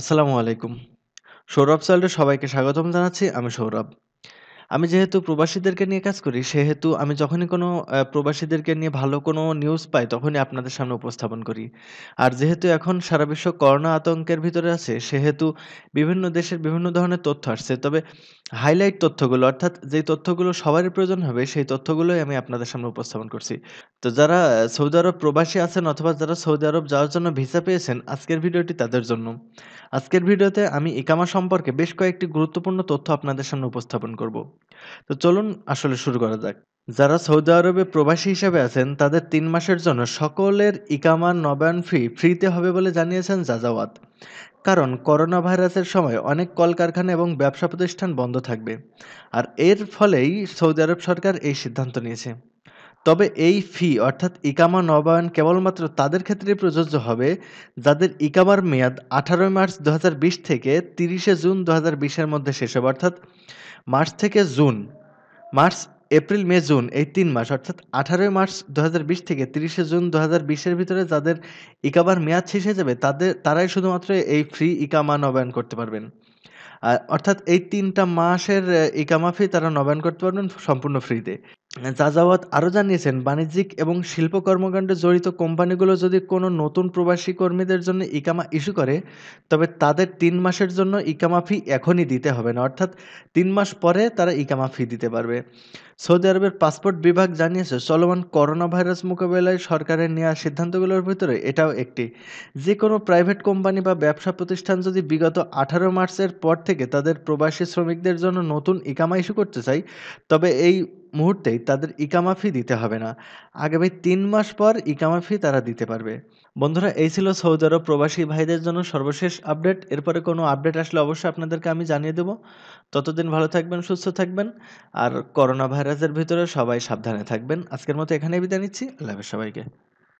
আসসালামু আলাইকুম সৌরভ সল্টে সবাইকে স্বাগতম জানাচ্ছি আমি সৌরভ আমি যেহেতু প্রবাসীদেরকে নিয়ে কাজ করি সেহেতু আমি যখনই কোনো প্রবাসীদেরকে নিয়ে ভালো কোনো নিউজ পাই তখনই আপনাদের সামনে উপস্থাপন করি আর যেহেতু এখন সারা বিশ্ব করোনা আতঙ্কের ভিতরে আছে সেহেতু বিভিন্ন দেশের বিভিন্ন ধরনের তথ্য আসছে তবে হাইলাইট তথ্যগুলো অর্থাৎ যেই তথ্যগুলো সবারই প্রয়োজন হবে সেই তথ্যগুলোই আমি আপনাদের সামনে উপস্থাপন করছি তো যারা সৌদি আরব প্রবাসী আছেন অথবা যারা সৌদি আরব যাওয়ার জন্য ভিসা পেয়েছেন আজকের ভিডিওটি তাদের জন্য আজকের ভিডিওতে আমি ইকামা সম্পর্কে বেশ কয়েকটি গুরুত্বপূর্ণ তথ্য আপনাদের সামনে উপস্থাপন করব তো চলুন আসলে শুরু করা যাক যারা সৌদি আরবে প্রবাসী হিসেবে আছেন তাদের তিন মাসের জন্য সকলের ইকামার নবায়ন ফি ফ্রিতে হবে বলে জানিয়েছেন জাজাওয়াত কারণ করোনা ভাইরাসের সময় অনেক কলকারখানা এবং ব্যবসা প্রতিষ্ঠান বন্ধ থাকবে আর এর ফলেই সৌদি আরব সরকার এই সিদ্ধান্ত নিয়েছে তবে এই ফি অর্থাৎ ইকামা নবায়ন কেবলমাত্র তাদের ক্ষেত্রে প্রযোজ্য হবে যাদের ইকামার মেয়াদ আঠারোই মার্চ দু থেকে তিরিশে জুন দু হাজার মধ্যে শেষ হবে অর্থাৎ মার্চ থেকে June March April May June এই তিন মাস অর্থাৎ আঠারোই মার্চ দু থেকে তিরিশে জুন দু হাজার ভিতরে যাদের ইকাবার মেয়াদ শেষ হয়ে যাবে তাদের তারাই শুধুমাত্র এই ফ্রি ইকামা নবায়ন করতে পারবেন অর্থাৎ এই তিনটা মাসের ইকামা ফি তারা নবায়ন করতে পারবেন সম্পূর্ণ ফ্রিতে যাযাবত আরও জানিয়েছেন বাণিজ্যিক এবং শিল্প কর্মকাণ্ডে জড়িত কোম্পানিগুলো যদি কোনো নতুন প্রবাসী কর্মীদের জন্য ইকামা ইস্যু করে তবে তাদের তিন মাসের জন্য ইকামা ফি এখনই দিতে হবে না অর্থাৎ তিন মাস পরে তারা ইকামা ফি দিতে পারবে সৌদি আরবের পাসপোর্ট বিভাগ জানিয়েছে চলমান করোনা ভাইরাস মোকাবেলায় সরকারের নেওয়া সিদ্ধান্তগুলোর ভিতরে এটাও একটি যে কোনো প্রাইভেট কোম্পানি বা ব্যবসা প্রতিষ্ঠান যদি বিগত আঠারো মার্চের পর থেকে তাদের প্রবাসী শ্রমিকদের জন্য নতুন ইকামা ইস্যু করতে চায় তবে এই মুহূর্তেই তাদের ইকামা ফি দিতে হবে না আগামী তিন মাস পর ইকামা ফি তারা দিতে পারবে বন্ধুরা এই ছিল সৌদি আরব প্রবাসী ভাইদের জন্য সর্বশেষ আপডেট এরপরে কোনো আপডেট আসলে অবশ্যই আপনাদেরকে আমি জানিয়ে দেব ততদিন ভালো থাকবেন সুস্থ থাকবেন আর করোনা ভাইরাসের ভিতরে সবাই সাবধানে থাকবেন আজকের মতো এখানেই বিদায় নিচ্ছি আল্লাহ সবাইকে